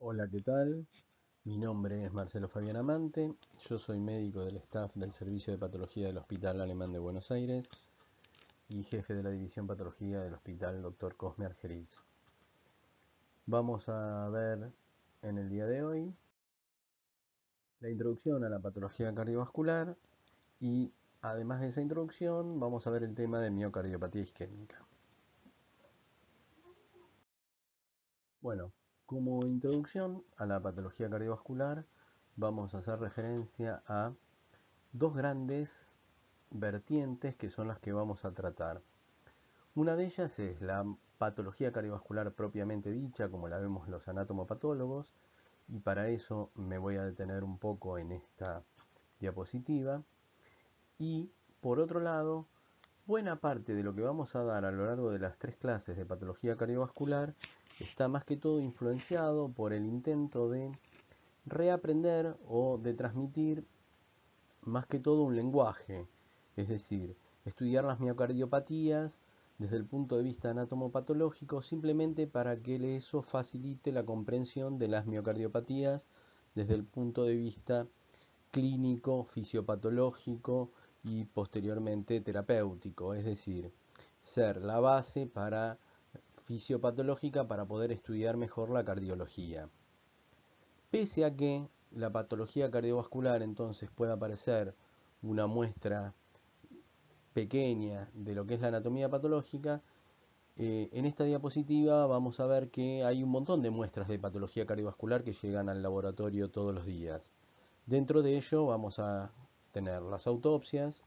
Hola, ¿qué tal? Mi nombre es Marcelo Fabián Amante, yo soy médico del staff del Servicio de Patología del Hospital Alemán de Buenos Aires y jefe de la División Patología del Hospital Dr. Cosme Argeritz. Vamos a ver en el día de hoy la introducción a la patología cardiovascular y además de esa introducción vamos a ver el tema de miocardiopatía isquémica. Bueno, como introducción a la patología cardiovascular, vamos a hacer referencia a dos grandes vertientes que son las que vamos a tratar. Una de ellas es la patología cardiovascular propiamente dicha, como la vemos los anatomopatólogos, y para eso me voy a detener un poco en esta diapositiva. Y por otro lado, buena parte de lo que vamos a dar a lo largo de las tres clases de patología cardiovascular está más que todo influenciado por el intento de reaprender o de transmitir más que todo un lenguaje, es decir, estudiar las miocardiopatías desde el punto de vista anatomopatológico simplemente para que eso facilite la comprensión de las miocardiopatías desde el punto de vista clínico, fisiopatológico y posteriormente terapéutico, es decir, ser la base para fisiopatológica para poder estudiar mejor la cardiología. Pese a que la patología cardiovascular entonces pueda parecer una muestra pequeña de lo que es la anatomía patológica, eh, en esta diapositiva vamos a ver que hay un montón de muestras de patología cardiovascular que llegan al laboratorio todos los días. Dentro de ello vamos a tener las autopsias,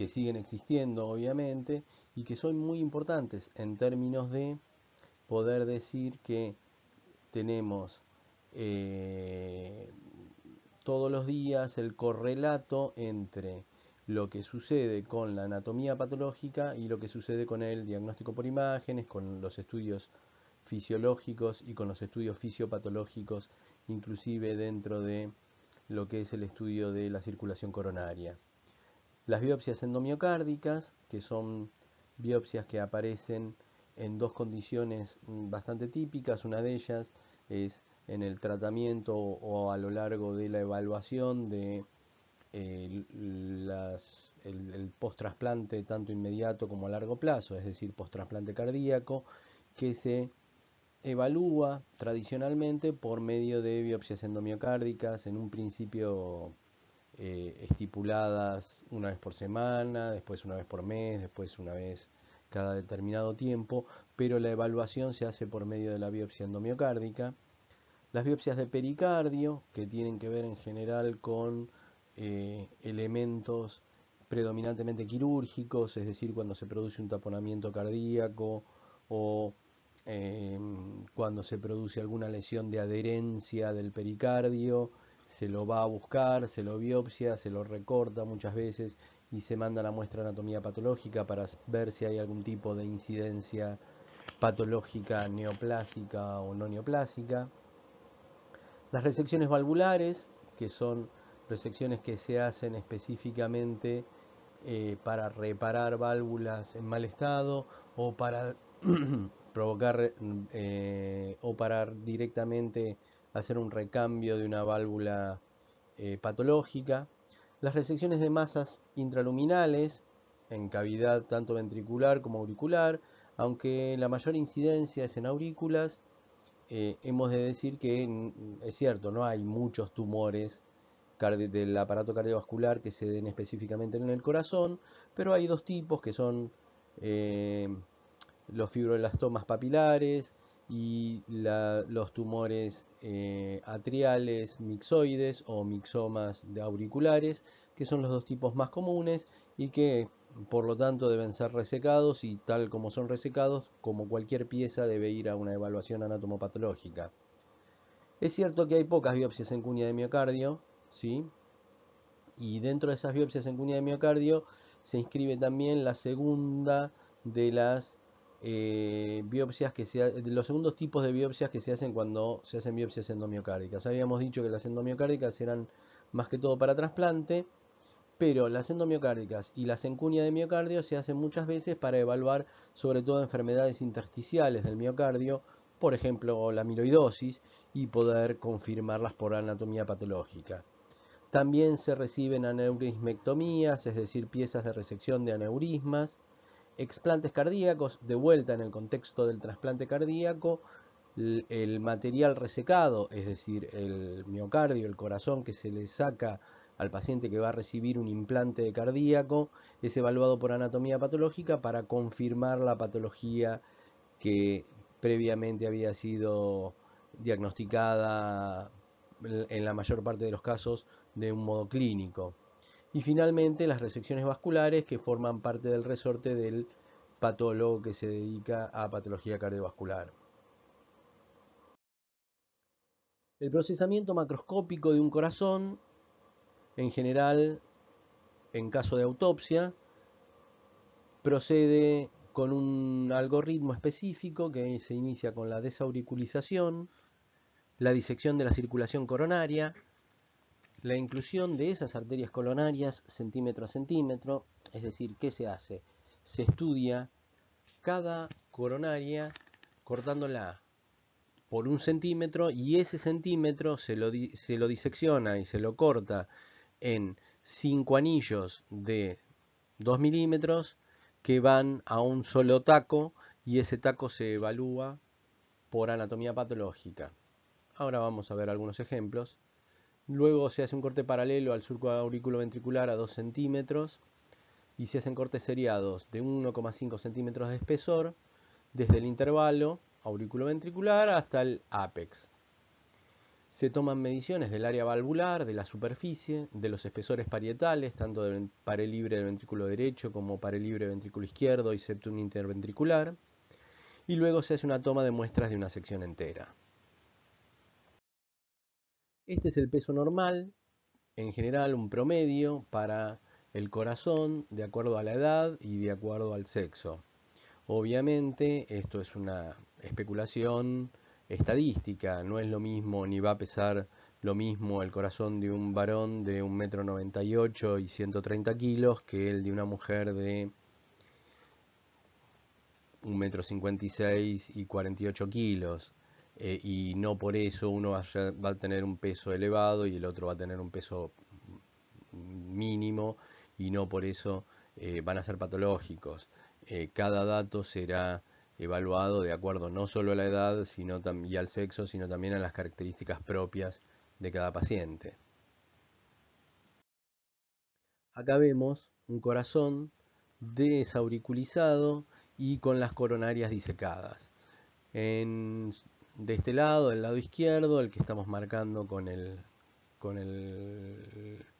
que siguen existiendo obviamente y que son muy importantes en términos de poder decir que tenemos eh, todos los días el correlato entre lo que sucede con la anatomía patológica y lo que sucede con el diagnóstico por imágenes, con los estudios fisiológicos y con los estudios fisiopatológicos, inclusive dentro de lo que es el estudio de la circulación coronaria. Las biopsias endomiocárdicas, que son biopsias que aparecen en dos condiciones mm, bastante típicas, una de ellas es en el tratamiento o a lo largo de la evaluación de eh, el, post-trasplante tanto inmediato como a largo plazo, es decir, post-trasplante cardíaco, que se evalúa tradicionalmente por medio de biopsias endomiocárdicas en un principio eh, estipuladas una vez por semana, después una vez por mes, después una vez cada determinado tiempo, pero la evaluación se hace por medio de la biopsia endomiocárdica. Las biopsias de pericardio, que tienen que ver en general con eh, elementos predominantemente quirúrgicos, es decir, cuando se produce un taponamiento cardíaco o eh, cuando se produce alguna lesión de adherencia del pericardio se lo va a buscar, se lo biopsia, se lo recorta muchas veces y se manda la muestra de anatomía patológica para ver si hay algún tipo de incidencia patológica neoplásica o no neoplásica. Las resecciones valvulares, que son resecciones que se hacen específicamente eh, para reparar válvulas en mal estado o para provocar eh, o parar directamente hacer un recambio de una válvula eh, patológica. Las resecciones de masas intraluminales en cavidad tanto ventricular como auricular, aunque la mayor incidencia es en aurículas, eh, hemos de decir que es cierto, no hay muchos tumores del aparato cardiovascular que se den específicamente en el corazón, pero hay dos tipos que son eh, los fibroelastomas papilares y los tumores eh, atriales mixoides o mixomas de auriculares, que son los dos tipos más comunes y que por lo tanto deben ser resecados y tal como son resecados, como cualquier pieza debe ir a una evaluación anatomopatológica. Es cierto que hay pocas biopsias en cuña de miocardio, ¿sí? Y dentro de esas biopsias en cuña de miocardio se inscribe también la segunda de las eh, biopsias que se los segundos tipos de biopsias que se hacen cuando se hacen biopsias endomiocárdicas. Habíamos dicho que las endomiocárdicas eran más que todo para trasplante, pero las endomiocárdicas y las encuñas de miocardio se hacen muchas veces para evaluar sobre todo enfermedades intersticiales del miocardio, por ejemplo la amiloidosis, y poder confirmarlas por anatomía patológica. También se reciben aneurismectomías, es decir, piezas de resección de aneurismas Explantes cardíacos, de vuelta en el contexto del trasplante cardíaco, el material resecado, es decir, el miocardio, el corazón que se le saca al paciente que va a recibir un implante cardíaco, es evaluado por anatomía patológica para confirmar la patología que previamente había sido diagnosticada en la mayor parte de los casos de un modo clínico. Y finalmente las resecciones vasculares que forman parte del resorte del patólogo que se dedica a patología cardiovascular. El procesamiento macroscópico de un corazón, en general, en caso de autopsia, procede con un algoritmo específico que se inicia con la desauriculización, la disección de la circulación coronaria, la inclusión de esas arterias coronarias centímetro a centímetro, es decir, ¿qué se hace? Se estudia cada coronaria cortándola por un centímetro y ese centímetro se lo, se lo disecciona y se lo corta en cinco anillos de 2 milímetros que van a un solo taco y ese taco se evalúa por anatomía patológica. Ahora vamos a ver algunos ejemplos. Luego se hace un corte paralelo al surco ventricular a 2 centímetros y se hacen cortes seriados de 1,5 centímetros de espesor desde el intervalo auriculoventricular hasta el ápex. Se toman mediciones del área valvular, de la superficie, de los espesores parietales, tanto del paré libre del ventrículo derecho como pared libre del ventrículo izquierdo y septum interventricular. Y luego se hace una toma de muestras de una sección entera. Este es el peso normal, en general un promedio para el corazón de acuerdo a la edad y de acuerdo al sexo. Obviamente esto es una especulación estadística, no es lo mismo ni va a pesar lo mismo el corazón de un varón de 1,98 m y 130 kilos que el de una mujer de 1,56 m y 48 kilos. Eh, y no por eso uno va a, tener un peso elevado y el otro va a tener un peso mínimo y no por eso eh, van a ser patológicos. Eh, cada dato será evaluado de acuerdo no solo a la edad sino y al sexo, sino también a las características propias de cada paciente. Acá vemos un corazón desauriculizado y con las coronarias disecadas. En de este lado, el lado izquierdo, el que estamos marcando con el,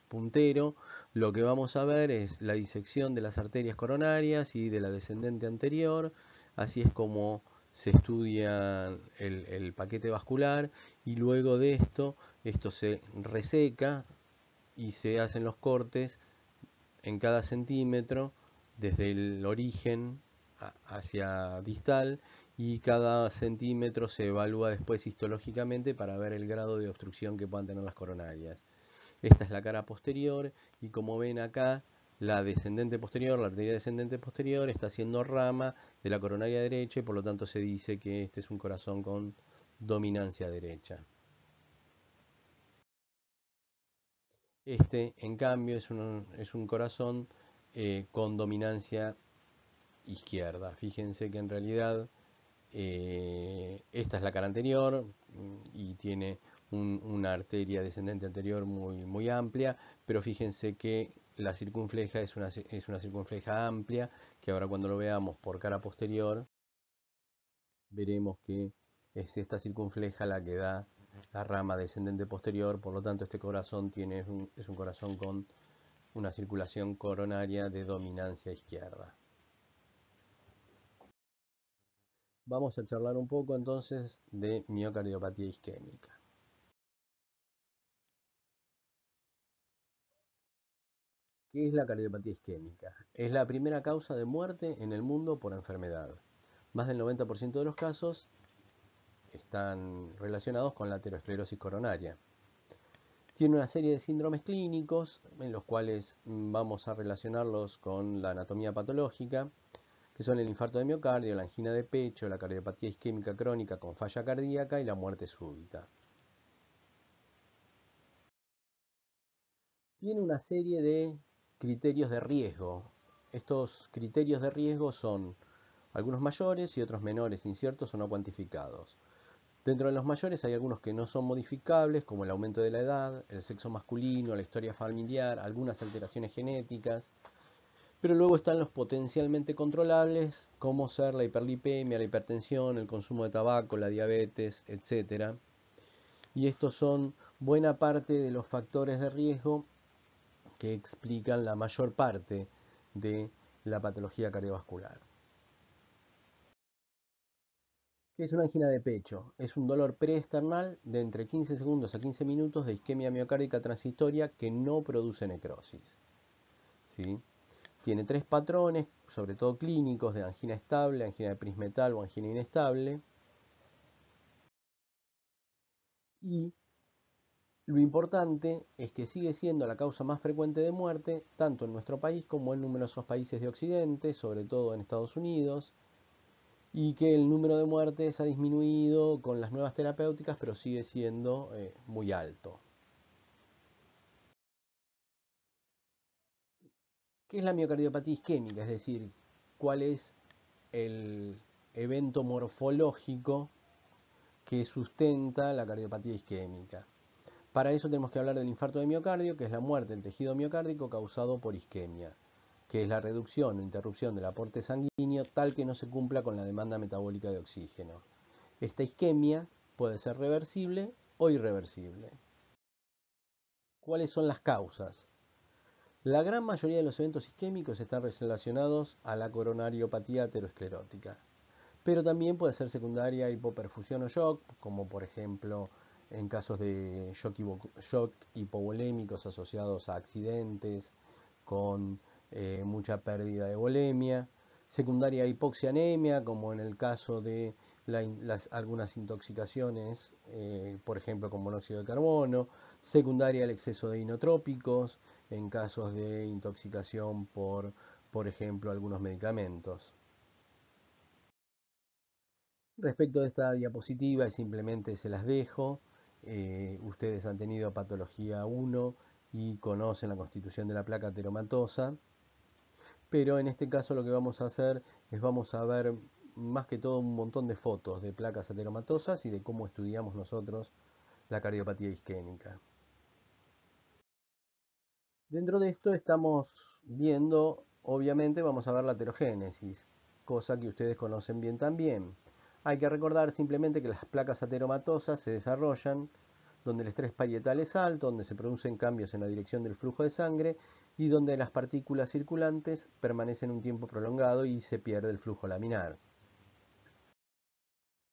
puntero, lo que vamos a ver es la disección de las arterias coronarias y de la descendente anterior, así es como se estudia el paquete vascular y luego de esto, esto se reseca y se hacen los cortes en cada centímetro desde el origen hacia distal y cada centímetro se evalúa después histológicamente para ver el grado de obstrucción que puedan tener las coronarias. Esta es la cara posterior y como ven acá, la descendente posterior, la arteria descendente posterior está haciendo rama de la coronaria derecha y por lo tanto se dice que este es un corazón con dominancia derecha. Este, en cambio, es un, corazón eh, con dominancia izquierda. Fíjense que en realidad eh, esta es la cara anterior mm, y tiene una arteria descendente anterior muy, amplia, pero fíjense que la circunfleja es una, es una circunfleja amplia, que ahora cuando lo veamos por cara posterior, veremos que es esta circunfleja la que da la rama descendente posterior, por lo tanto este corazón tiene, es un corazón con una circulación coronaria de dominancia izquierda. Vamos a charlar un poco entonces de miocardiopatía isquémica. ¿Qué es la cardiopatía isquémica? Es la primera causa de muerte en el mundo por enfermedad. Más del 90% de los casos están relacionados con la aterosclerosis coronaria. Tiene una serie de síndromes clínicos en los cuales mm, vamos a relacionarlos con la anatomía patológica, que son el infarto de miocardio, la angina de pecho, la cardiopatía isquémica crónica con falla cardíaca y la muerte súbita. Tiene una serie de criterios de riesgo. Estos criterios de riesgo son algunos mayores y otros menores, inciertos o no cuantificados. Dentro de los mayores hay algunos que no son modificables, como el aumento de la edad, el sexo masculino, la historia familiar, algunas alteraciones genéticas, pero luego están los potencialmente controlables, como ser la hiperlipemia, la hipertensión, el consumo de tabaco, la diabetes, etc. Y estos son buena parte de los factores de riesgo que explican la mayor parte de la patología cardiovascular. ¿Qué es una angina de pecho? Es un dolor preesternal de entre 15 segundos a 15 minutos de isquemia miocárdica transitoria que no produce necrosis. ¿Sí? Tiene tres patrones, sobre todo clínicos, de angina estable, angina de prismetal o angina inestable. Y lo importante es que sigue siendo la causa más frecuente de muerte, tanto en nuestro país como en numerosos países de Occidente, sobre todo en Estados Unidos, y que el número de muertes ha disminuido con las nuevas terapéuticas, pero sigue siendo eh, muy alto. ¿Qué es la miocardiopatía isquémica? Es decir, cuál es el evento morfológico que sustenta la cardiopatía isquémica. Para eso tenemos que hablar del infarto de miocardio, que es la muerte del tejido miocárdico causado por isquemia, que es la reducción o interrupción del aporte sanguíneo tal que no se cumpla con la demanda metabólica de oxígeno. Esta isquemia puede ser reversible o irreversible. ¿Cuáles son las causas? La gran mayoría de los eventos isquémicos están relacionados a la coronariopatía aterosclerótica, pero también puede ser secundaria a hipoperfusión o shock, como por ejemplo en casos de shock, hipovolémicos asociados a accidentes con eh, mucha pérdida de volemia, secundaria a hipoxianemia, como en el caso de algunas intoxicaciones, eh, por ejemplo con monóxido de carbono, secundaria al exceso de inotrópicos en casos de intoxicación por, por ejemplo, algunos medicamentos. Respecto de esta diapositiva, simplemente se las dejo. Eh, ustedes han tenido patología 1 y conocen la constitución de la placa teromatosa, Pero en este caso lo que vamos a hacer es vamos a ver más que todo un montón de fotos de placas ateromatosas y de cómo estudiamos nosotros la cardiopatía isquémica. Dentro de esto estamos viendo, obviamente vamos a ver la aterogénesis, cosa que ustedes conocen bien también. Hay que recordar simplemente que las placas ateromatosas se desarrollan donde el estrés parietal es alto, donde se producen cambios en la dirección del flujo de sangre y donde las partículas circulantes permanecen un tiempo prolongado y se pierde el flujo laminar.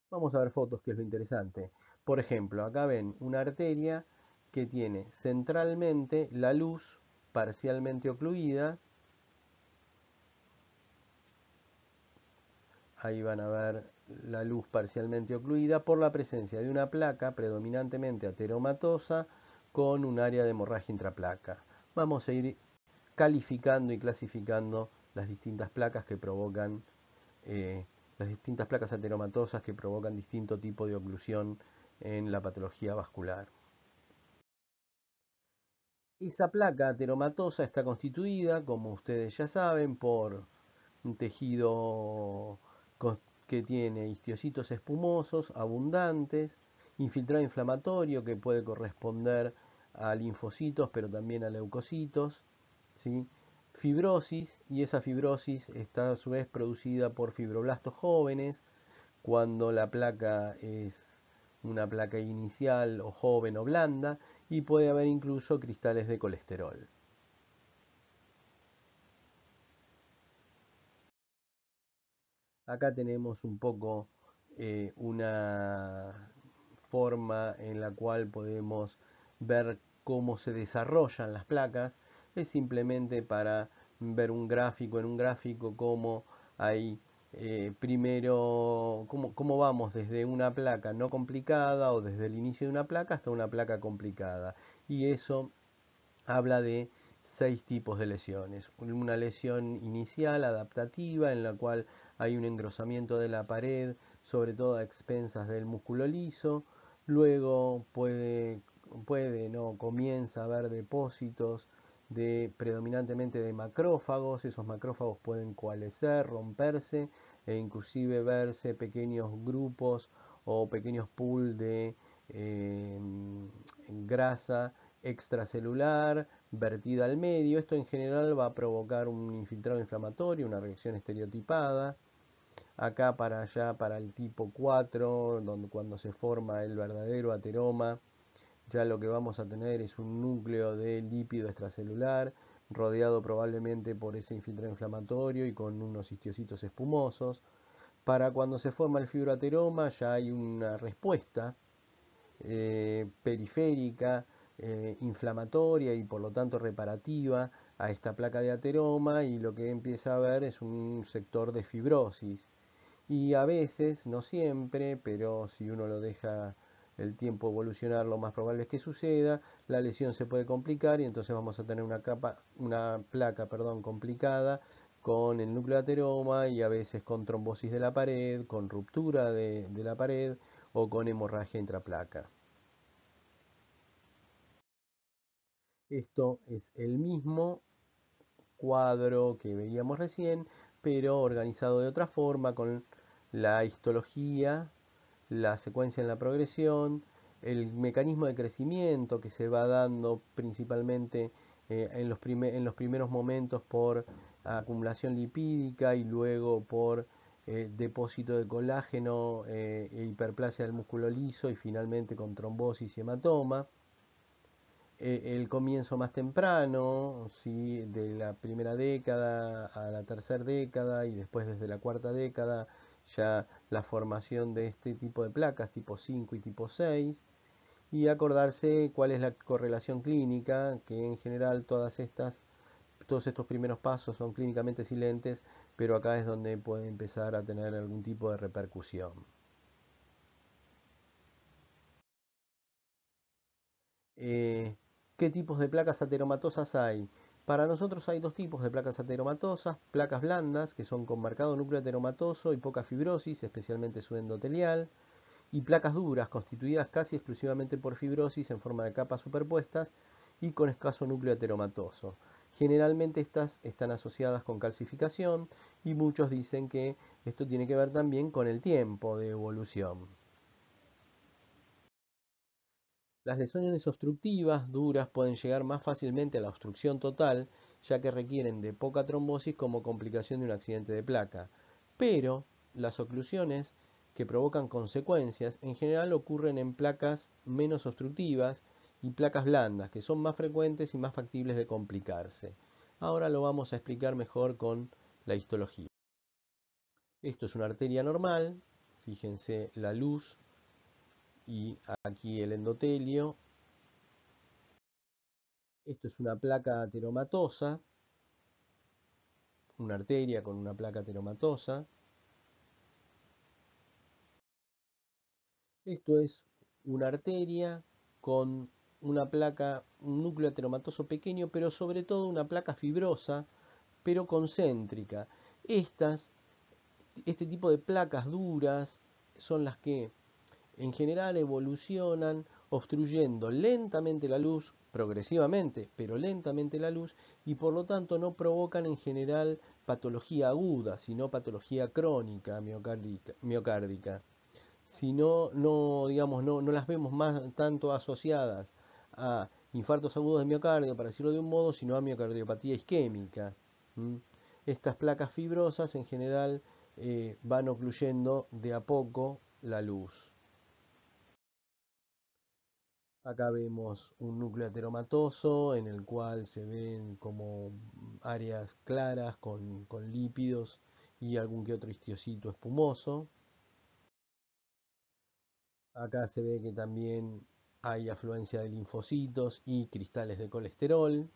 Vamos a ver fotos, que es lo interesante. Por ejemplo, acá ven una arteria que tiene centralmente la luz parcialmente ocluida. Ahí van a ver la luz parcialmente ocluida por la presencia de una placa predominantemente ateromatosa con un área de hemorragia intraplaca. Vamos a ir calificando y clasificando las distintas placas que provocan eh, las distintas placas ateromatosas que provocan distinto tipo de oclusión en la patología vascular. Esa placa ateromatosa está constituida, como ustedes ya saben, por un tejido que tiene histiocitos espumosos abundantes, infiltrado inflamatorio que puede corresponder a linfocitos, pero también a leucocitos, ¿sí? fibrosis y esa fibrosis está a su vez producida por fibroblastos jóvenes cuando la placa es una placa inicial o joven o blanda y puede haber incluso cristales de colesterol. Acá tenemos un poco eh, una forma en la cual podemos ver cómo se desarrollan las placas es simplemente para ver un gráfico, en un gráfico cómo hay eh, primero, cómo, cómo, vamos desde una placa no complicada o desde el inicio de una placa hasta una placa complicada. Y eso habla de seis tipos de lesiones. Una lesión inicial, adaptativa, en la cual hay un engrosamiento de la pared, sobre todo a expensas del músculo liso. Luego puede, puede no comienza a haber depósitos de predominantemente de macrófagos. Esos macrófagos pueden coalescer, romperse e inclusive verse pequeños grupos o pequeños pools de em, grasa extracelular vertida al medio. Esto en general va a provocar un infiltrado inflamatorio, una reacción estereotipada. Acá para allá, para el tipo 4, donde, cuando se forma el verdadero ateroma, ya lo que vamos a tener es un núcleo de lípido extracelular rodeado probablemente por ese infiltrado inflamatorio y con unos histiocitos espumosos. Para cuando se forma el fibroateroma ya hay una respuesta eh, periférica, eh, inflamatoria y por lo tanto reparativa a esta placa de ateroma y lo que empieza a ver es un sector de fibrosis. Y a veces, no siempre, pero si uno lo deja el tiempo evolucionar, lo más probable es que suceda, la lesión se puede complicar y entonces vamos a tener una, capa, una placa perdón, complicada con el núcleo ateroma y a veces con trombosis de la pared, con ruptura de, de la pared o con hemorragia intraplaca. Esto es el mismo cuadro que veíamos recién, pero organizado de otra forma con la histología la secuencia en la progresión, el mecanismo de crecimiento que se va dando principalmente eh, en, los primeros momentos por acumulación lipídica y luego por eh, depósito de colágeno, eh, e hiperplasia del músculo liso y finalmente con trombosis y hematoma. el comienzo más temprano, ¿sí? de la primera década a la tercera década y después desde la cuarta década ya la formación de este tipo de placas, tipo 5 y tipo 6, y acordarse cuál es la correlación clínica, que en general todas estas, todos estos primeros pasos son clínicamente silentes, pero acá es donde puede empezar a tener algún tipo de repercusión. Eh, ¿Qué tipos de placas ateromatosas hay? Para nosotros hay dos tipos de placas ateromatosas, placas blandas, que son con marcado núcleo ateromatoso y poca fibrosis, especialmente su endotelial, y placas duras, constituidas casi exclusivamente por fibrosis en forma de capas superpuestas y con escaso núcleo ateromatoso. Generalmente estas están asociadas con calcificación y muchos dicen que esto tiene que ver también con el tiempo de evolución. Las lesiones obstructivas duras pueden llegar más fácilmente a la obstrucción total, ya que requieren de poca trombosis como complicación de un accidente de placa. Pero las oclusiones que provocan consecuencias en general ocurren en placas menos obstructivas y placas blandas, que son más frecuentes y más factibles de complicarse. Ahora lo vamos a explicar mejor con la histología. Esto es una arteria normal, fíjense la luz y aquí el endotelio. Esto es una placa ateromatosa, una arteria con una placa ateromatosa. Esto es una arteria con una placa, un núcleo ateromatoso pequeño, pero sobre todo una placa fibrosa, pero concéntrica. Estas, este tipo de placas duras son las que en general evolucionan obstruyendo lentamente la luz, progresivamente, pero lentamente la luz, y por lo tanto no provocan en general patología aguda, sino patología crónica miocárdica, Si no, digamos, no, las vemos más tanto asociadas a infartos agudos de miocardio, para decirlo de un modo, sino a miocardiopatía isquémica. Estas placas fibrosas en general eh, van ocluyendo de a poco la luz. Acá vemos un núcleo ateromatoso en el cual se ven como áreas claras con, lípidos y algún que otro histiocito espumoso. Acá se ve que también hay afluencia de linfocitos y cristales de colesterol.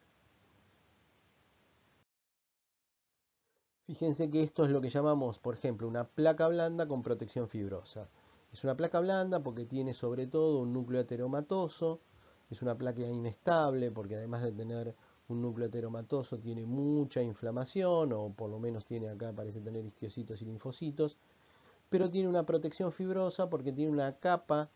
Fíjense que esto es lo que llamamos, por ejemplo, una placa blanda con protección fibrosa. Es una placa blanda porque tiene sobre todo un núcleo ateromatoso, es una placa inestable porque además de tener un núcleo ateromatoso tiene mucha inflamación o por lo menos tiene acá parece tener histiocitos y linfocitos, pero tiene una protección fibrosa porque tiene una capa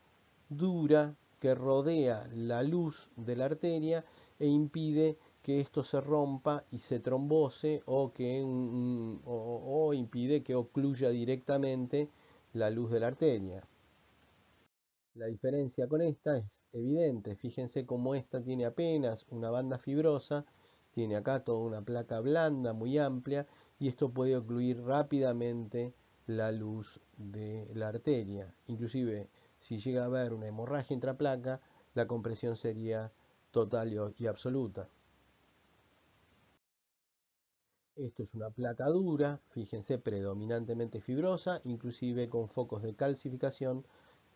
dura que rodea la luz de la arteria e impide que esto se rompa y se trombose o que o, o impide que ocluya directamente la luz de la arteria. La diferencia con esta es evidente, fíjense cómo esta tiene apenas una banda fibrosa, tiene acá toda una placa blanda muy amplia y esto puede ocluir rápidamente la luz de la arteria. Inclusive si llega a haber una hemorragia intraplaca, la compresión sería total y absoluta. Esto es una placa dura, fíjense, predominantemente fibrosa, inclusive con focos de calcificación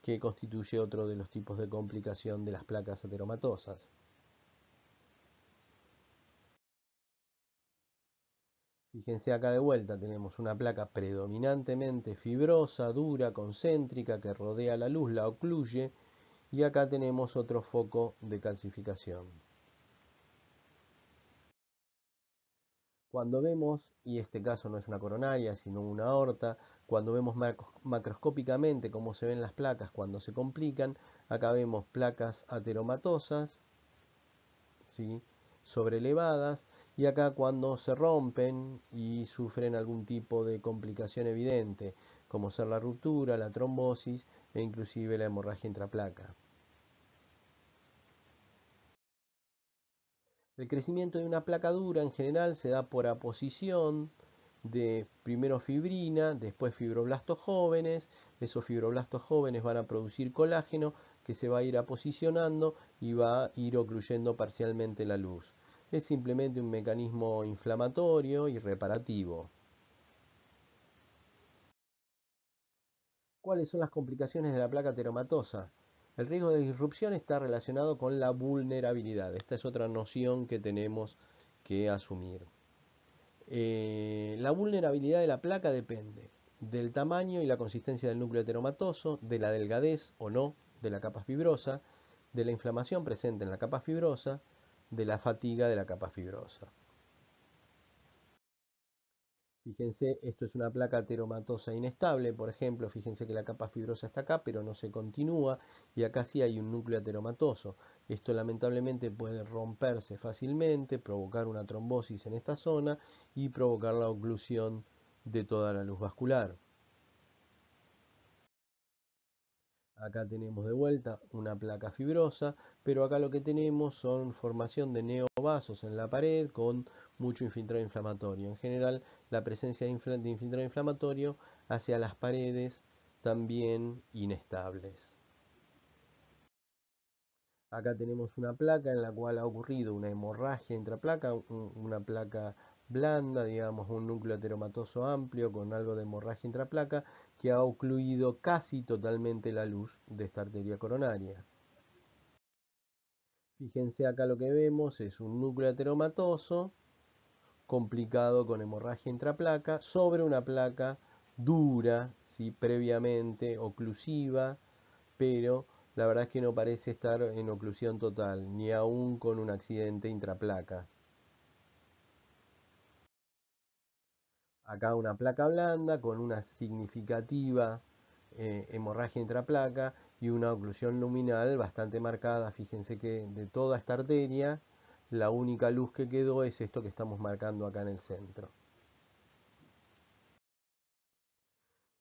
que constituye otro de los tipos de complicación de las placas ateromatosas. Fíjense acá de vuelta, tenemos una placa predominantemente fibrosa, dura, concéntrica, que rodea la luz, la ocluye, y acá tenemos otro foco de calcificación. Cuando vemos, y este caso no es una coronaria, sino una aorta, cuando vemos macroscópicamente cómo se ven las placas cuando se complican, acá vemos placas ateromatosas, ¿sí? sobrelevadas, y acá cuando se rompen y sufren algún tipo de complicación evidente, como ser la ruptura, la trombosis e inclusive la hemorragia intraplaca. El crecimiento de una placa dura en general se da por aposición de primero fibrina, después fibroblastos jóvenes, esos fibroblastos jóvenes van a producir colágeno que se va a ir aposicionando y va a ir ocluyendo parcialmente la luz. Es simplemente un mecanismo inflamatorio y reparativo. ¿Cuáles son las complicaciones de la placa teromatosa? El riesgo de disrupción está relacionado con la vulnerabilidad. Esta es otra noción que tenemos que asumir. Eh, la vulnerabilidad de la placa depende del tamaño y la consistencia del núcleo heteromatoso, de la delgadez o no de la capa fibrosa, de la inflamación presente en la capa fibrosa, de la fatiga de la capa fibrosa. Fíjense, esto es una placa ateromatosa inestable, por ejemplo, fíjense que la capa fibrosa está acá, pero no se continúa, y acá sí hay un núcleo ateromatoso. Esto lamentablemente puede romperse fácilmente, provocar una trombosis en esta zona y provocar la oclusión de toda la luz vascular. Acá tenemos de vuelta una placa fibrosa, pero acá lo que tenemos son formación de neovasos en la pared con mucho infiltrado inflamatorio. En general, la presencia de, infiltrado inflamatorio hacia las paredes también inestables. Acá tenemos una placa en la cual ha ocurrido una hemorragia intraplaca, una placa blanda, digamos un núcleo ateromatoso amplio con algo de hemorragia intraplaca que ha ocluido casi totalmente la luz de esta arteria coronaria. Fíjense acá lo que vemos es un núcleo ateromatoso complicado con hemorragia intraplaca sobre una placa dura, previamente oclusiva, pero la verdad es que no parece estar en oclusión total, ni aún con un accidente intraplaca. Acá una placa blanda con una significativa eh, hemorragia intraplaca y una oclusión luminal bastante marcada. Fíjense que de toda esta arteria la única luz que quedó es esto que estamos marcando acá en el centro.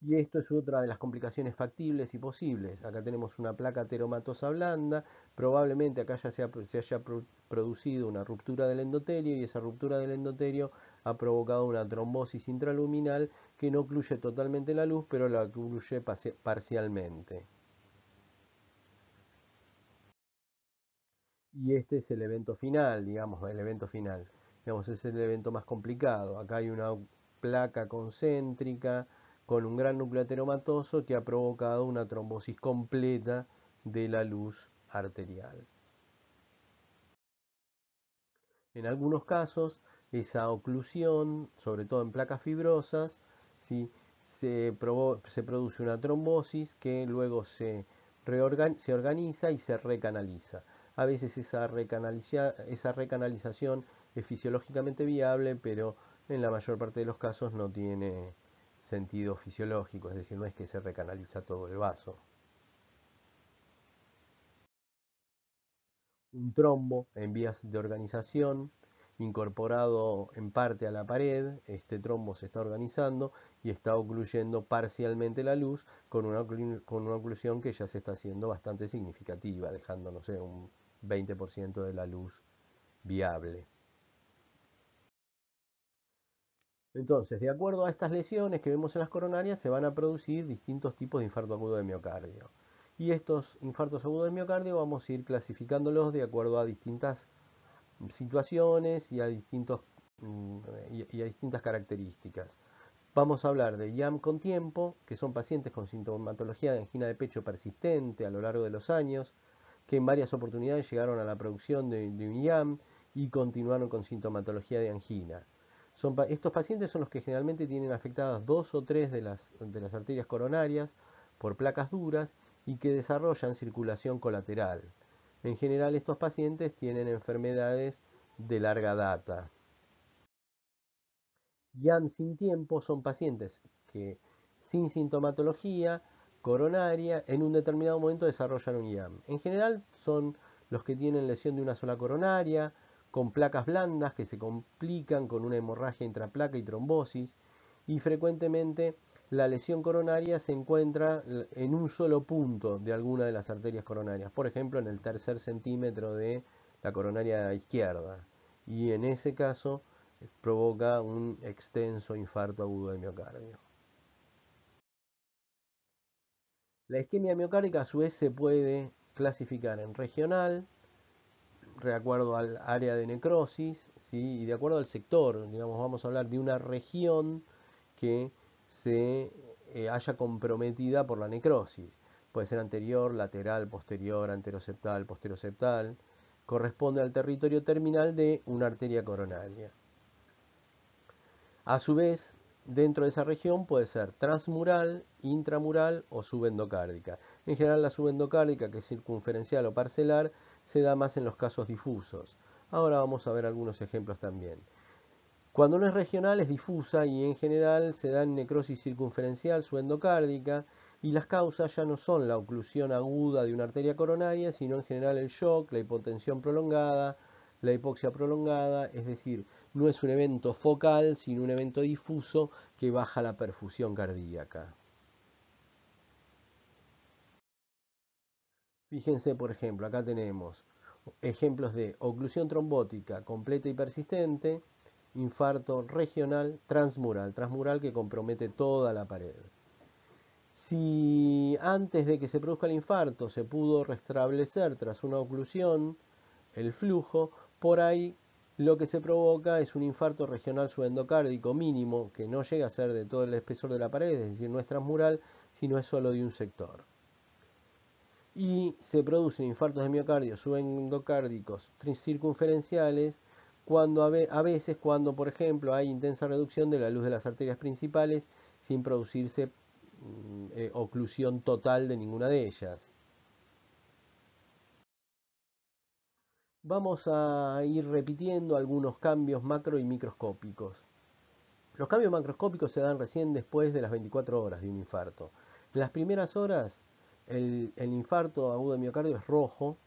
Y esto es otra de las complicaciones factibles y posibles. Acá tenemos una placa teromatosa blanda, probablemente acá ya se, haya producido una ruptura del endotelio y esa ruptura del endotelio ha provocado una trombosis intraluminal que no ocluye totalmente la luz, pero la ocluye parcialmente. y este es el evento final, digamos, el evento final. Digamos, es el evento más complicado. Acá hay una placa concéntrica con un gran núcleo ateromatoso que ha provocado una trombosis completa de la luz arterial. En algunos casos, esa oclusión, sobre todo en placas fibrosas, se, produce una trombosis que luego se organiza y se recanaliza. A veces esa, recanalización es fisiológicamente viable, pero en la mayor parte de los casos no tiene sentido fisiológico, es decir, no es que se recanaliza todo el vaso. Un trombo en vías de organización incorporado en parte a la pared, este trombo se está organizando y está ocluyendo parcialmente la luz con una, con una oclusión que ya se está haciendo bastante significativa, dejando, no sé, eh, un 20% de la luz viable. Entonces, de acuerdo a estas lesiones que vemos en las coronarias, se van a producir distintos tipos de infarto agudo de miocardio. Y estos infartos agudos de miocardio vamos a ir clasificándolos de acuerdo a distintas situaciones y a, distintos, mm, y a distintas características. Vamos a hablar de YAM con tiempo, que son pacientes con sintomatología de angina de pecho persistente a lo largo de los años, que en varias oportunidades llegaron a la producción de, un IAM y continuaron con sintomatología de angina. estos pacientes son los que generalmente tienen afectadas dos o tres de las, arterias coronarias por placas duras y que desarrollan circulación colateral. En general estos pacientes tienen enfermedades de larga data. IAM sin tiempo son pacientes que sin sintomatología coronaria en un determinado momento desarrollan un IAM. En general son los que tienen lesión de una sola coronaria, con placas blandas que se complican con una hemorragia intraplaca y trombosis, y frecuentemente la lesión coronaria se encuentra en un solo punto de alguna de las arterias coronarias, por ejemplo en el tercer centímetro de la coronaria izquierda, y en ese caso eh, provoca un extenso infarto agudo de miocardio. La isquemia miocárdica a su vez se puede clasificar en regional, de acuerdo al área de necrosis, y de acuerdo al sector. Digamos, vamos a hablar de una región que se eh, haya comprometida por la necrosis. Puede ser anterior, lateral, posterior, anteroceptal, posteroceptal. Corresponde al territorio terminal de una arteria coronaria. A su vez, dentro de esa región puede ser transmural, intramural o subendocárdica. En general la subendocárdica, que es circunferencial o parcelar, se da más en los casos difusos. Ahora vamos a ver algunos ejemplos también. Cuando no es regional es difusa y en general se da en necrosis circunferencial subendocárdica y las causas ya no son la oclusión aguda de una arteria coronaria, sino en general el shock, la hipotensión prolongada, la hipoxia prolongada, es decir, no es un evento focal, sino un evento difuso que baja la perfusión cardíaca. Fíjense, por ejemplo, acá tenemos ejemplos de oclusión trombótica completa y persistente, infarto regional, transmural, transmural que compromete toda la pared. Si antes de que se produzca el infarto se pudo restablecer tras una oclusión el flujo, por ahí lo que se provoca es un infarto regional subendocárdico mínimo, que no llega a ser de todo el espesor de la pared, es decir, no es transmural, sino es solo de un sector. Y se producen infartos de miocardio subendocárdicos circunferenciales cuando a veces cuando, por ejemplo, hay intensa reducción de la luz de las arterias principales sin producirse mm, eh, oclusión total de ninguna de ellas. vamos a ir repitiendo algunos cambios macro y microscópicos. Los cambios macroscópicos se dan recién después de las 24 horas de un infarto. En las primeras horas el, infarto agudo de miocardio es rojo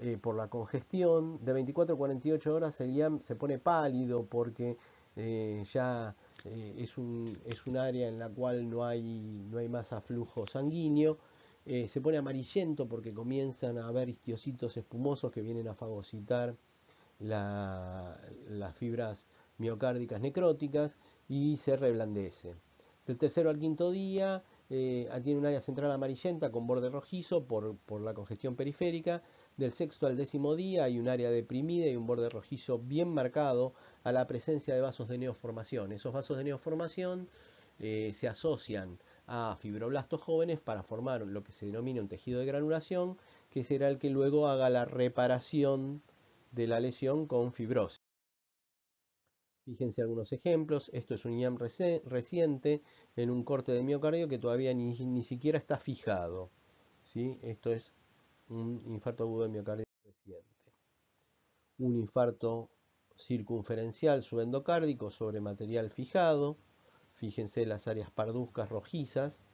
eh, por la congestión. De 24 a 48 horas el se pone pálido porque eh, ya eh, es, un, área en la cual no hay más aflujo sanguíneo eh, se pone amarillento porque comienzan a haber histiocitos espumosos que vienen a fagocitar las fibras miocárdicas necróticas y se reblandece. Del tercero al quinto día eh, tiene un área central amarillenta con borde rojizo por, la congestión periférica. Del sexto al décimo día hay un área deprimida y un borde rojizo bien marcado a la presencia de vasos de neoformación. Esos vasos de neoformación eh, se asocian a fibroblastos jóvenes para formar lo que se denomina un tejido de granulación, que será el que luego haga la reparación de la lesión con fibrosis. Fíjense algunos ejemplos, esto es un IAM reciente en un corte de miocardio que todavía ni, siquiera está fijado. ¿sí? Esto es un infarto agudo de miocardio reciente. Un infarto circunferencial subendocárdico sobre material fijado, Fíjense las áreas parduzcas rojizas.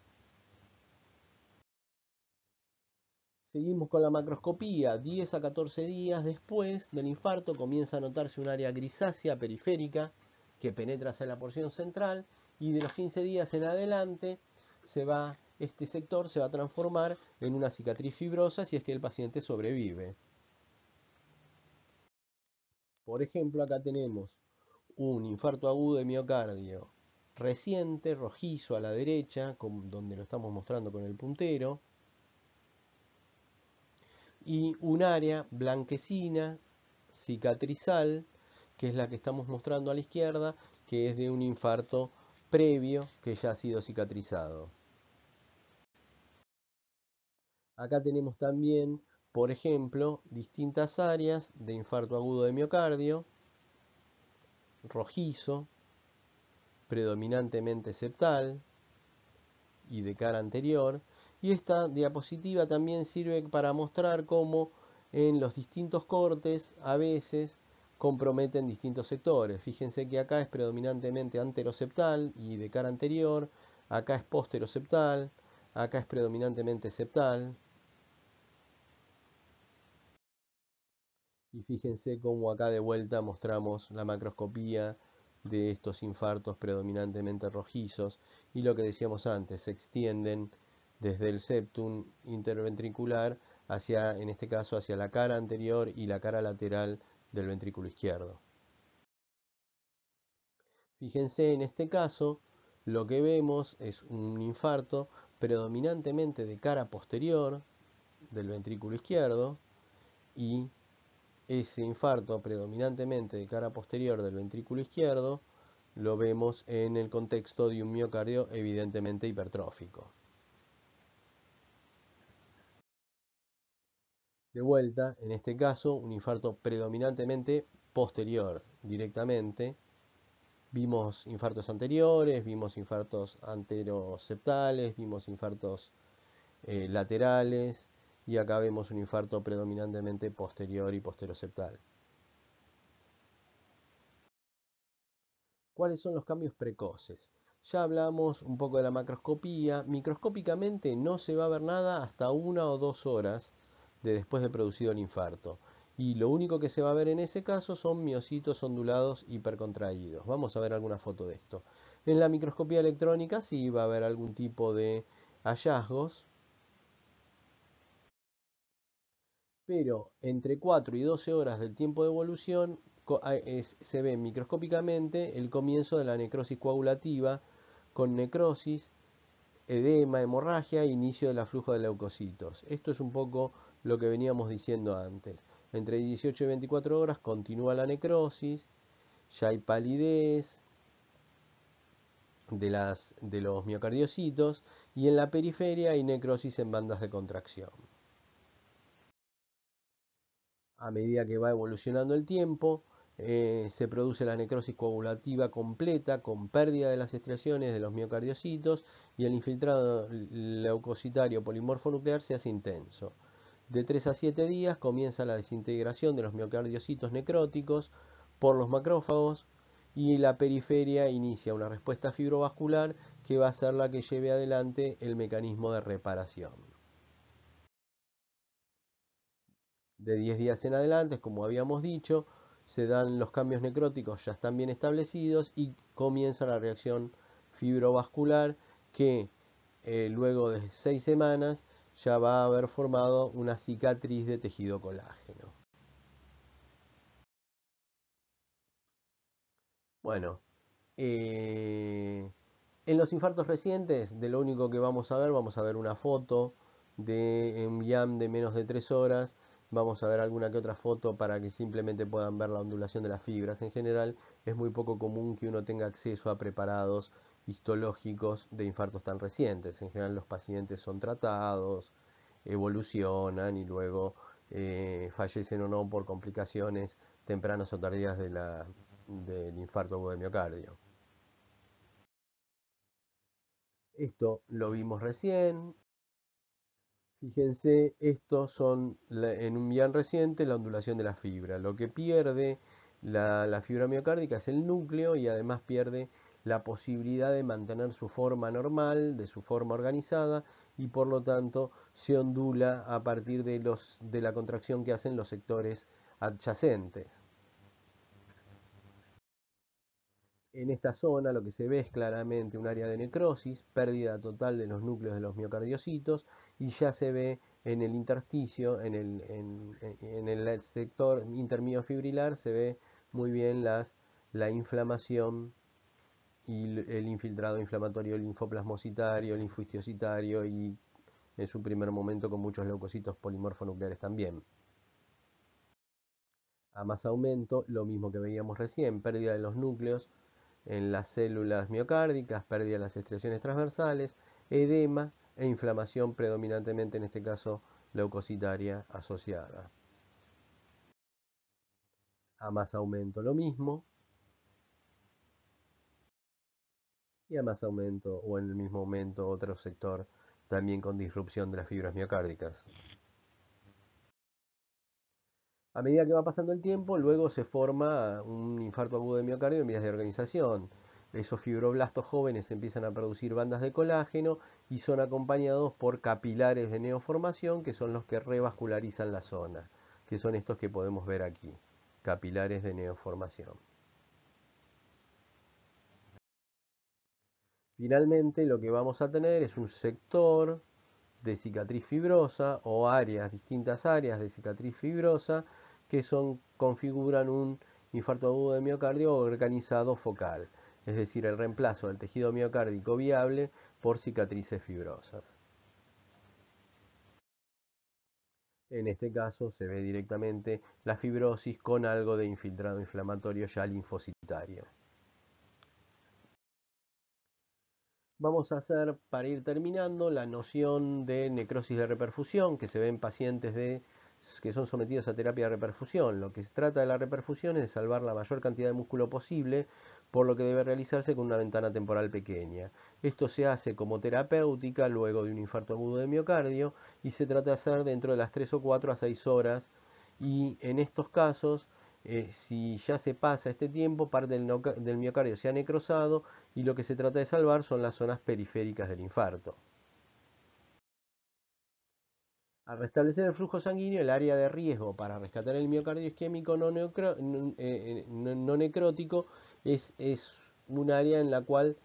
Seguimos con la macroscopía. 10 a 14 días después del infarto comienza a notarse un área grisácea periférica que penetra hacia la porción central y de los 15 días en adelante se va, este sector se va a transformar en una cicatriz fibrosa si es que el paciente sobrevive. Por ejemplo, acá tenemos un infarto agudo de miocardio reciente, rojizo a la derecha, donde lo estamos mostrando con el puntero, y un área blanquecina, cicatrizal, que es la que estamos mostrando a la izquierda, que es de un infarto previo que ya ha sido cicatrizado. Acá tenemos también, por ejemplo, distintas áreas de infarto agudo de miocardio, rojizo, predominantemente septal y de cara anterior. Y esta diapositiva también sirve para mostrar cómo en los distintos cortes a veces comprometen distintos sectores. Fíjense que acá es predominantemente anteroceptal y de cara anterior, acá es posteroceptal, acá es predominantemente septal. Y fíjense cómo acá de vuelta mostramos la macroscopía de estos infartos predominantemente rojizos y lo que decíamos antes, se extienden desde el septum interventricular hacia, en este caso, hacia la cara anterior y la cara lateral del ventrículo izquierdo. Fíjense, en este caso, lo que vemos es un infarto predominantemente de cara posterior del ventrículo izquierdo y ese infarto predominantemente de cara posterior del ventrículo izquierdo lo vemos en el contexto de un miocardio evidentemente hipertrófico. De vuelta, en este caso, un infarto predominantemente posterior directamente. Vimos infartos anteriores, vimos infartos anteroceptales, vimos infartos eh, laterales, y acá vemos un infarto predominantemente posterior y posteroceptal. ¿Cuáles son los cambios precoces? Ya hablamos un poco de la macroscopía. Microscópicamente no se va a ver nada hasta una o dos horas después de producido el infarto. Y lo único que se va a ver en ese caso son miocitos ondulados hipercontraídos. Vamos a ver alguna foto de esto. En la microscopía electrónica sí va a haber algún tipo de hallazgos, pero entre 4 y 12 horas del tiempo de evolución ah, se ve microscópicamente el comienzo de la necrosis coagulativa con necrosis, edema, hemorragia e inicio del aflujo de leucocitos. Esto es un poco lo que veníamos diciendo antes. Entre 18 y 24 horas continúa la necrosis, ya hay palidez de, de los miocardiocitos y en la periferia hay necrosis en bandas de contracción a medida que va evolucionando el tiempo, eh, se produce la necrosis coagulativa completa con pérdida de las estriaciones de los miocardiocitos y el infiltrado leucocitario polimorfo nuclear se hace intenso. De 3 a 7 días comienza la desintegración de los miocardiocitos necróticos por los macrófagos y la periferia inicia una respuesta fibrovascular que va a ser la que lleve adelante el mecanismo de reparación. de 10 días en adelante, como habíamos dicho, se dan los cambios necróticos, ya están bien establecidos y comienza la reacción fibrovascular que eh, luego de 6 semanas ya va a haber formado una cicatriz de tejido colágeno. Bueno, eh, en los infartos recientes, de lo único que vamos a ver, vamos a ver una foto de un YAM de menos de 3 horas vamos a ver alguna que otra foto para que simplemente puedan ver la ondulación de las fibras. En general es muy poco común que uno tenga acceso a preparados histológicos de infartos tan recientes. En general los pacientes son tratados, evolucionan y luego eh, fallecen o no por complicaciones tempranas o tardías del infarto de miocardio. Esto lo vimos recién, Fíjense, estos son en un bien reciente la ondulación de la fibra. Lo que pierde la, fibra miocárdica es el núcleo y además pierde la posibilidad de mantener su forma normal, de su forma organizada y por lo tanto se ondula a partir de, los, de la contracción que hacen los sectores adyacentes. En esta zona lo que se ve es claramente un área de necrosis, pérdida total de los núcleos de los miocardiocitos y ya se ve en el intersticio, en el, sector intermiofibrilar se ve muy bien la inflamación y el infiltrado inflamatorio linfoplasmocitario, linfohistiocitario y en su primer momento con muchos leucocitos polimorfonucleares también. A más aumento, lo mismo que veíamos recién, pérdida de los núcleos, en las células miocárdicas, pérdida de las estriaciones transversales, edema e inflamación predominantemente en este caso leucocitaria asociada. A más aumento lo mismo. Y a más aumento o en el mismo momento, otro sector también con disrupción de las fibras miocárdicas. A medida que va pasando el tiempo, luego se forma un infarto agudo de miocardio en vías de organización. Esos fibroblastos jóvenes empiezan a producir bandas de colágeno y son acompañados por capilares de neoformación que son los que revascularizan la zona, que son estos que podemos ver aquí, capilares de neoformación. Finalmente lo que vamos a tener es un sector de cicatriz fibrosa o áreas, distintas áreas de cicatriz fibrosa que son, configuran un infarto agudo de miocardio organizado focal, es decir, el reemplazo del tejido miocárdico viable por cicatrices fibrosas. En este caso se ve directamente la fibrosis con algo de infiltrado inflamatorio ya linfocitario. vamos a hacer, para ir terminando, la noción de necrosis de reperfusión que se ve en pacientes que son sometidos a terapia de reperfusión. Lo que se trata de la reperfusión es de salvar la mayor cantidad de músculo posible, por lo que debe realizarse con una ventana temporal pequeña. Esto se hace como terapéutica luego de un infarto agudo de miocardio y se trata de hacer dentro de las 3 o 4 a 6 horas y en estos casos eh, si ya se pasa este tiempo, parte del, miocardio se ha necrosado y lo que se trata de salvar son las zonas periféricas del infarto. Al restablecer el flujo sanguíneo, el área de riesgo para rescatar el miocardio isquémico no, eh, eh, necrótico es, un área en la cual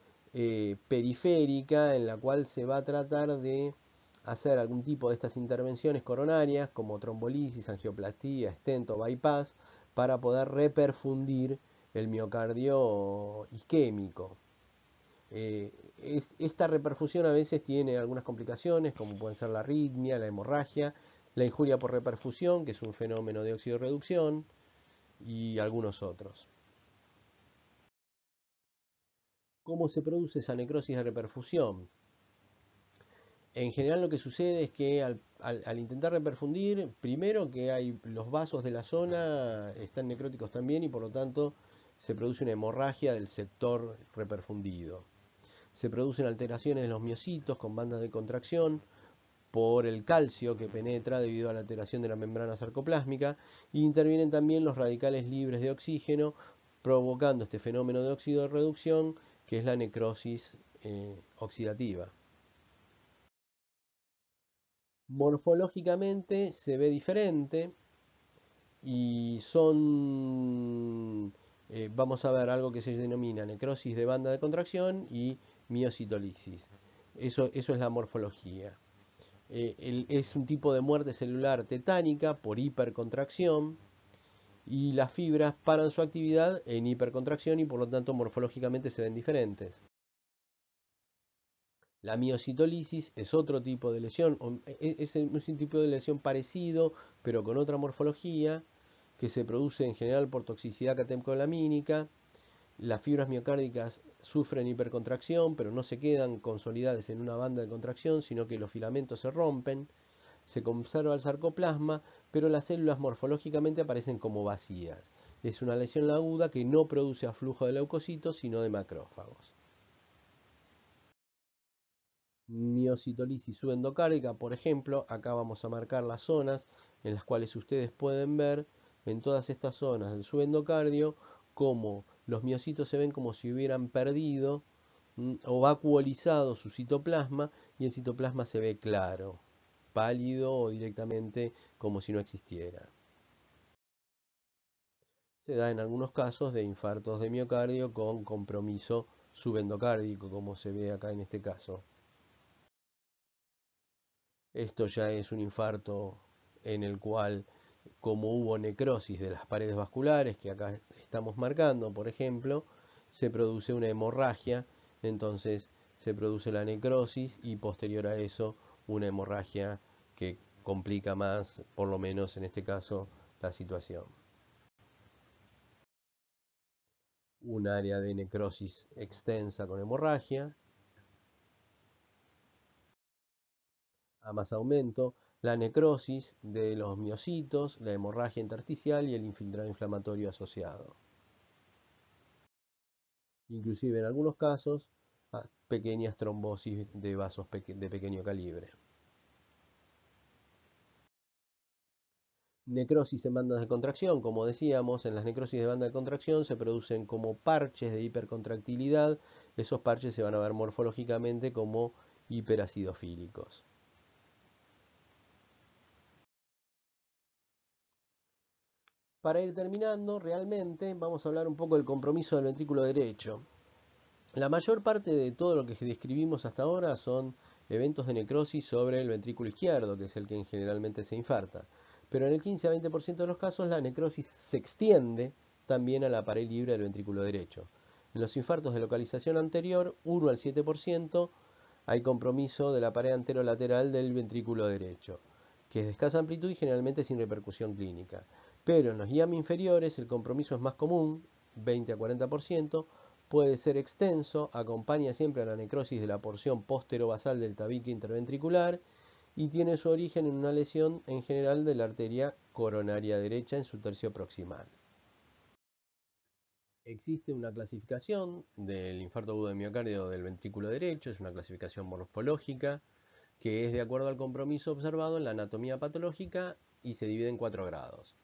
periférica, en la cual se va a tratar de hacer algún tipo de estas intervenciones coronarias como trombolisis, angioplastía, estento, bypass, para poder reperfundir el miocardio isquémico. Eh, esta reperfusión a veces tiene algunas complicaciones, como pueden ser la arritmia, la hemorragia, la injuria por reperfusión, que es un fenómeno de óxido oxidación-reducción, y algunos otros. ¿Cómo se produce esa necrosis de reperfusión? en general lo que sucede es que al, intentar reperfundir, primero que hay los vasos de la zona están necróticos también y por lo tanto se produce una hemorragia del sector reperfundido. Se producen alteraciones de los miocitos con bandas de contracción por el calcio que penetra debido a la alteración de la membrana sarcoplásmica y e intervienen también los radicales libres de oxígeno provocando este fenómeno de óxido de reducción que es la necrosis eh, oxidativa morfológicamente se ve diferente y son, eh, vamos a ver, algo que se denomina necrosis de banda de contracción y miocitolisis. Eso, es la morfología. Eh, es un tipo de muerte celular tetánica por hipercontracción y las fibras paran su actividad en hipercontracción y por lo tanto morfológicamente se ven diferentes. La miocitolisis es otro tipo de lesión, e, e, es un tipo de lesión parecido, pero con otra morfología, que se produce en general por toxicidad catecolamínica. Las fibras miocárdicas sufren hipercontracción, pero no se quedan consolidadas en una banda de contracción, sino que los filamentos se rompen. Se conserva el sarcoplasma, pero las células morfológicamente aparecen como vacías. Es una lesión aguda que no produce aflujo de leucocitos, sino de macrófagos miocitolisis subendocárdica, por ejemplo, acá vamos a marcar las zonas en las cuales ustedes pueden ver en todas estas zonas del subendocardio como los miocitos se ven como si hubieran perdido mm, o vacuolizado su citoplasma y el citoplasma se ve claro, pálido o directamente como si no existiera. Se da en algunos casos de infartos de miocardio con compromiso subendocárdico, como se ve acá en este caso. Esto ya es un infarto en el cual, como hubo necrosis de las paredes vasculares, que acá estamos marcando, por ejemplo, se produce una hemorragia, entonces se produce la necrosis y posterior a eso una hemorragia que complica más, por lo menos en este caso, la situación. Un área de necrosis extensa con hemorragia, a más aumento, la necrosis de los miocitos, la hemorragia intersticial y el infiltrado inflamatorio asociado. Inclusive en algunos casos, pequeñas trombosis de vasos de pequeño calibre. necrosis en bandas de contracción. Como decíamos, en las necrosis de banda de contracción se producen como parches de hipercontractilidad. Esos parches se van a ver morfológicamente como hiperacidofílicos. Para ir terminando, realmente vamos a hablar un poco del compromiso del ventrículo derecho. La mayor parte de todo lo que describimos hasta ahora son eventos de necrosis sobre el ventrículo izquierdo, que es el que generalmente se infarta. Pero en el 15 a 20% de los casos la necrosis se extiende también a la pared libre del ventrículo derecho. En los infartos de localización anterior, 1 al 7%, hay compromiso de la pared anterolateral del ventrículo derecho, que es de escasa amplitud y generalmente sin repercusión clínica. Pero en los IAM inferiores el compromiso es más común, 20 a 40%, puede ser extenso, acompaña siempre a la necrosis de la porción posterobasal del tabique interventricular y tiene su origen en una lesión en general de la arteria coronaria derecha en su tercio proximal. Existe una clasificación del infarto agudo de miocardio del ventrículo derecho, es una clasificación morfológica que es de acuerdo al compromiso observado en la anatomía patológica y se divide en cuatro grados.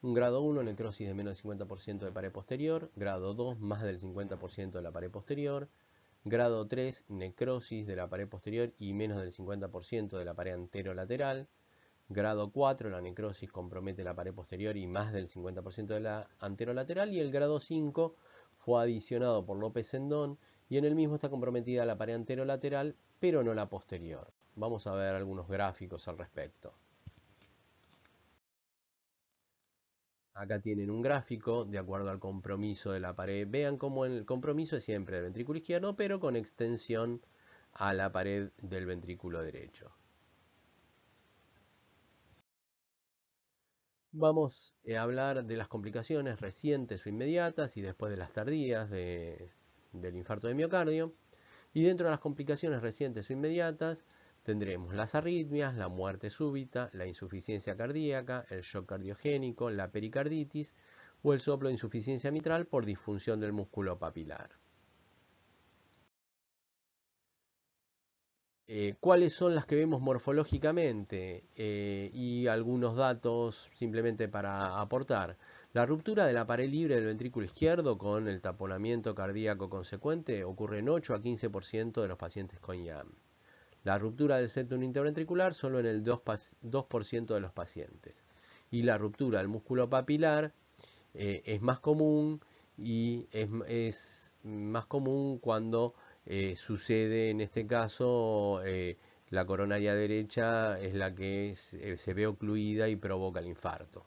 Un grado 1, necrosis de menos del 50% de pared posterior. Grado 2, más del 50% de la pared posterior. Grado 3, necrosis de la pared posterior y menos del 50% de la pared anterolateral. Grado 4, la necrosis compromete la pared posterior y más del 50% de la anterolateral. Y el grado 5 fue adicionado por López Sendón y en el mismo está comprometida la pared anterolateral, pero no la posterior. Vamos a ver algunos gráficos al respecto. Acá tienen un gráfico de acuerdo al compromiso de la pared. Vean cómo el compromiso es siempre del ventrículo izquierdo, pero con extensión a la pared del ventrículo derecho. Vamos a hablar de las complicaciones recientes o inmediatas y después de las tardías del infarto de miocardio. Y dentro de las complicaciones recientes o inmediatas tendremos las arritmias, la muerte súbita, la insuficiencia cardíaca, el shock cardiogénico, la pericarditis o el soplo de insuficiencia mitral por disfunción del músculo papilar. Eh, ¿Cuáles son las que vemos morfológicamente? Eh, y algunos datos simplemente para aportar. La ruptura de la pared libre del ventrículo izquierdo con el taponamiento cardíaco consecuente ocurre en 8 a 15% de los pacientes con IAM. La ruptura del septum interventricular solo en el 2%, de los pacientes. Y la ruptura del músculo papilar eh, es más común y es, más común cuando eh, sucede en este caso eh, la coronaria derecha es la que se ve ocluida y provoca el infarto.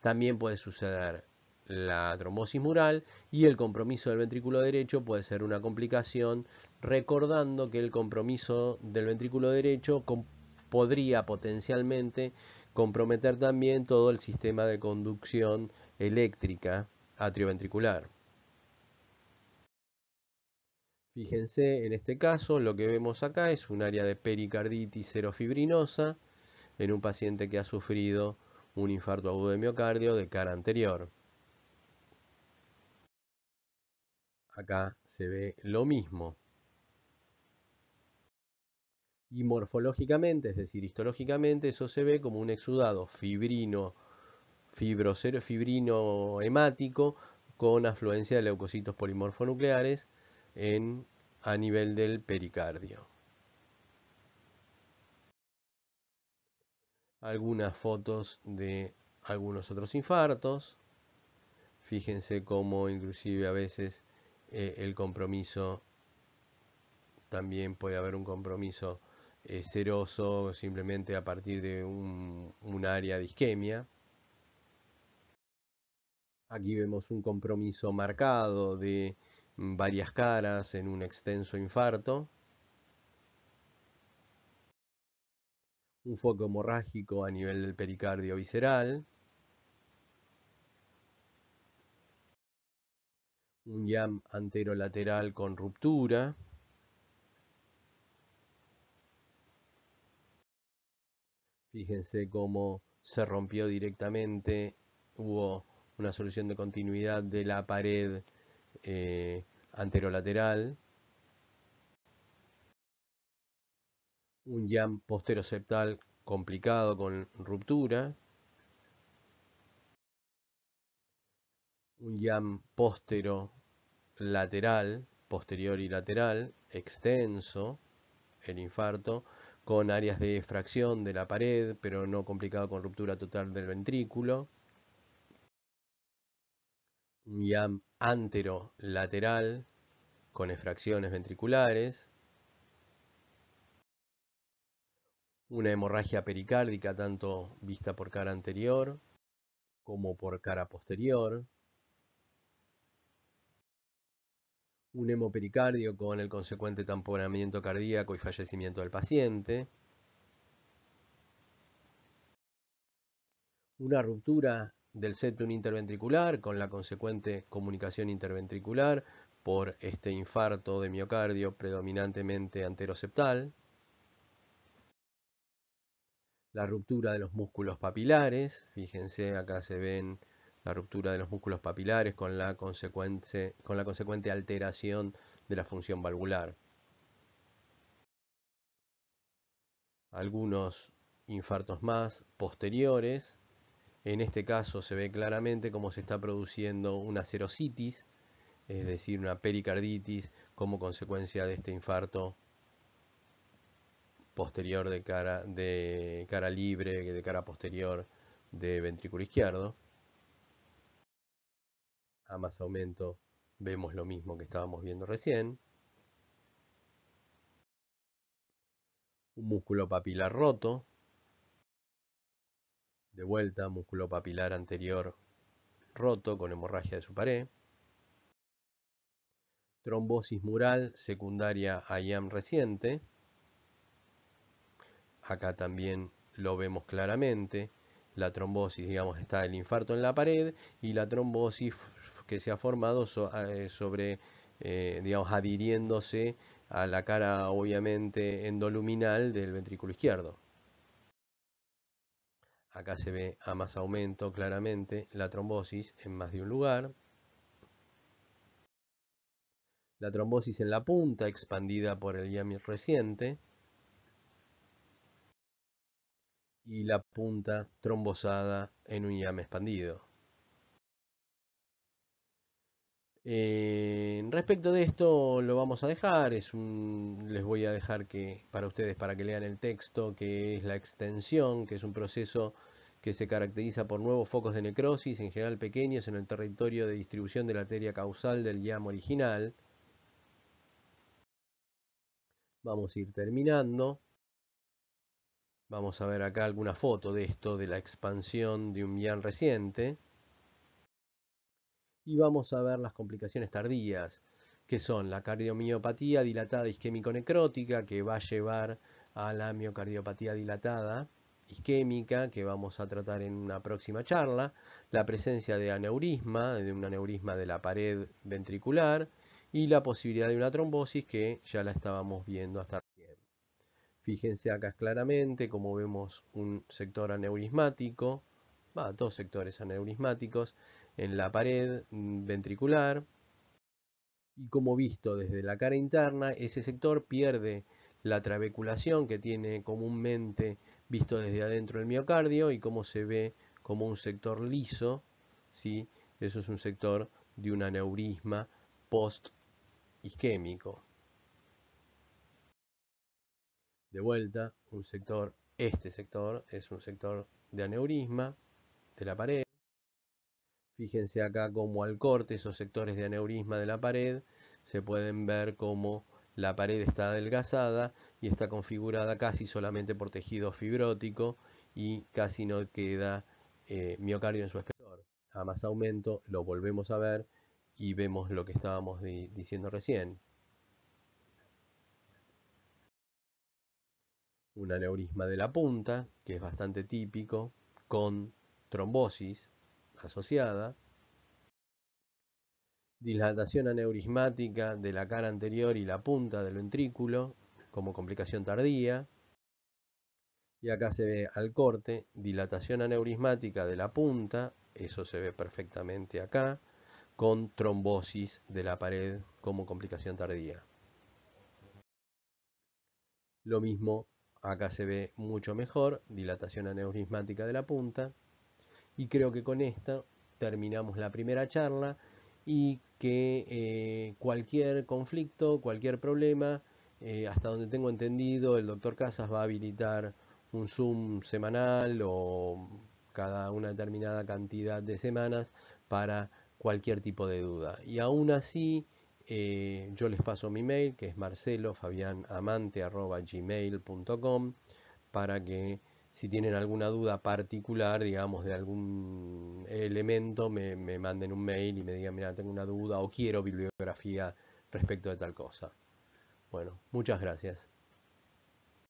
También puede suceder la trombosis mural y el compromiso del ventrículo derecho puede ser una complicación, recordando que el compromiso del ventrículo derecho podría potencialmente comprometer también todo el sistema de conducción eléctrica atrioventricular. Fíjense, en este caso lo que vemos acá es un área de pericarditis serofibrinosa en un paciente que ha sufrido un infarto agudo de miocardio de cara anterior. acá se ve lo mismo. Y morfológicamente, es decir, histológicamente, eso se ve como un exudado fibrino, fibrino hemático con afluencia de leucocitos polimorfonucleares en, a nivel del pericardio. Algunas fotos de algunos otros infartos. Fíjense cómo inclusive a veces eh, el compromiso, también puede haber un compromiso seroso, eh, simplemente a partir de un área de isquemia. Aquí vemos un compromiso marcado de mm, varias caras en un extenso infarto. Un foco hemorrágico a nivel del pericardio visceral. un jam anterolateral con ruptura. Fíjense cómo se rompió directamente, hubo una solución de continuidad de la pared eh, anterolateral. Un jam posteroseptal complicado con ruptura. un yam póstero lateral, posterior y lateral, extenso, el infarto, con áreas de fracción de la pared, pero no complicado con ruptura total del ventrículo. Un antero lateral con fracciones ventriculares. Una hemorragia pericárdica, tanto vista por cara anterior como por cara posterior. un hemopericardio con el consecuente tamponamiento cardíaco y fallecimiento del paciente, una ruptura del septum interventricular con la consecuente comunicación interventricular por este infarto de miocardio predominantemente anteroceptal, la ruptura de los músculos papilares, fíjense acá se ven la ruptura de los músculos papilares con la, consecuente, con la consecuente alteración de la función valvular. Algunos infartos más posteriores. En este caso se ve claramente cómo se está produciendo una serositis, es decir, una pericarditis como consecuencia de este infarto posterior de cara, de cara libre, de cara posterior de ventrículo izquierdo a más aumento vemos lo mismo que estábamos viendo recién. Un músculo papilar roto. De vuelta, músculo papilar anterior roto con hemorragia de su pared. Trombosis mural secundaria a IAM reciente. Acá también lo vemos claramente. La trombosis, digamos, está el infarto en la pared y la trombosis que se ha formado ah, eh, sobre, eh, digamos, adhiriéndose a la cara obviamente endoluminal del ventrículo izquierdo. Acá se ve a más aumento claramente la trombosis en más de un lugar. La trombosis en la punta expandida por el yami reciente. Y la punta trombosada en un yame expandido. En eh, respecto de esto lo vamos a dejar, les voy a dejar que para ustedes, para que lean el texto, que es la extensión, que es un proceso que se caracteriza por nuevos focos de necrosis, en general pequeños, en el territorio de distribución de la arteria causal del yam original. Vamos a ir terminando. Vamos a ver acá alguna foto de esto, de la expansión de un yam reciente y vamos a ver las complicaciones tardías, que son la cardiomiopatía dilatada isquémico-necrótica, que va a llevar a la miocardiopatía dilatada isquémica, que vamos a tratar en una próxima charla, la presencia de aneurisma, de un aneurisma de la pared ventricular, y la posibilidad de una trombosis que ya la estábamos viendo hasta recién. Fíjense acá claramente como vemos un sector aneurismático, va, dos sectores aneurismáticos, en la pared mm, ventricular y como visto desde la cara interna, ese sector pierde la trabeculación que tiene comúnmente visto desde adentro el miocardio y como se ve como un sector liso, ¿sí? eso es un sector de un aneurisma post isquémico. De vuelta, un sector, este sector es un sector de aneurisma de la pared. Fíjense acá como al corte esos sectores de aneurisma de la pared se pueden ver como la pared está adelgazada y está configurada casi solamente por tejido fibrótico y casi no queda eh, miocardio en su espesor. A más aumento lo volvemos a ver y vemos lo que estábamos diciendo recién. Un aneurisma de la punta, que es bastante típico, con trombosis, asociada, dilatación aneurismática de la cara anterior y la punta del ventrículo como complicación tardía, y acá se ve al corte, dilatación aneurismática de la punta, eso se ve perfectamente acá, con trombosis de la pared como complicación tardía. Lo mismo, acá se ve mucho mejor, dilatación aneurismática de la punta, y creo que con esta terminamos la primera charla y que eh, cualquier conflicto, cualquier problema, eh, hasta donde tengo entendido, el doctor Casas va a habilitar un Zoom semanal o cada una determinada cantidad de semanas para cualquier tipo de duda. Y aún así, eh, yo les paso mi mail, que es marcelofabianamante.gmail.com, para que si tienen alguna duda particular, digamos, de algún elemento, me, manden un mail y me digan, mira, tengo una duda o quiero bibliografía respecto de tal cosa. Bueno, muchas gracias.